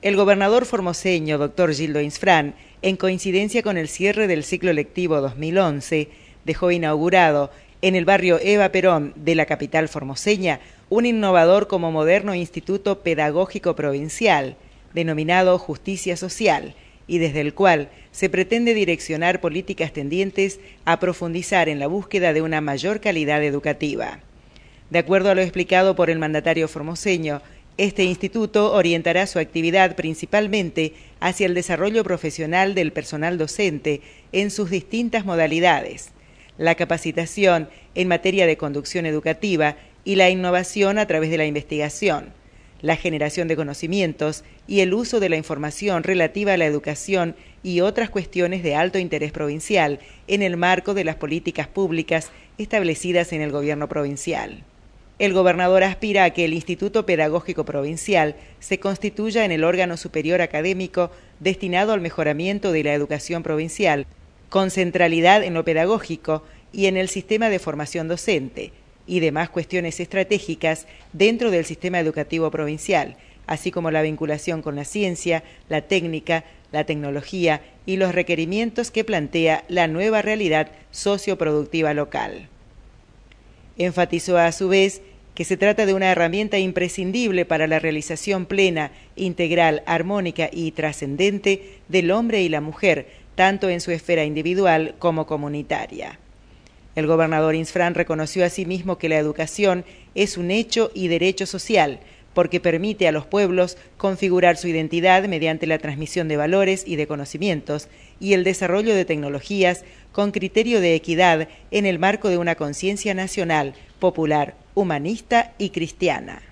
El gobernador formoseño, doctor Gildo Insfrán, en coincidencia con el cierre del ciclo lectivo 2011, dejó inaugurado en el barrio Eva Perón de la capital formoseña un innovador como moderno instituto pedagógico provincial, denominado Justicia Social, y desde el cual se pretende direccionar políticas tendientes a profundizar en la búsqueda de una mayor calidad educativa. De acuerdo a lo explicado por el mandatario formoseño, este instituto orientará su actividad principalmente hacia el desarrollo profesional del personal docente en sus distintas modalidades, la capacitación en materia de conducción educativa y la innovación a través de la investigación, la generación de conocimientos y el uso de la información relativa a la educación y otras cuestiones de alto interés provincial en el marco de las políticas públicas establecidas en el gobierno provincial. El gobernador aspira a que el Instituto Pedagógico Provincial se constituya en el órgano superior académico destinado al mejoramiento de la educación provincial, con centralidad en lo pedagógico y en el sistema de formación docente, y demás cuestiones estratégicas dentro del sistema educativo provincial, así como la vinculación con la ciencia, la técnica, la tecnología y los requerimientos que plantea la nueva realidad socioproductiva local. Enfatizó a su vez que se trata de una herramienta imprescindible para la realización plena, integral, armónica y trascendente del hombre y la mujer, tanto en su esfera individual como comunitaria. El gobernador Insfran reconoció asimismo que la educación es un hecho y derecho social, porque permite a los pueblos configurar su identidad mediante la transmisión de valores y de conocimientos y el desarrollo de tecnologías con criterio de equidad en el marco de una conciencia nacional, popular, humanista y cristiana.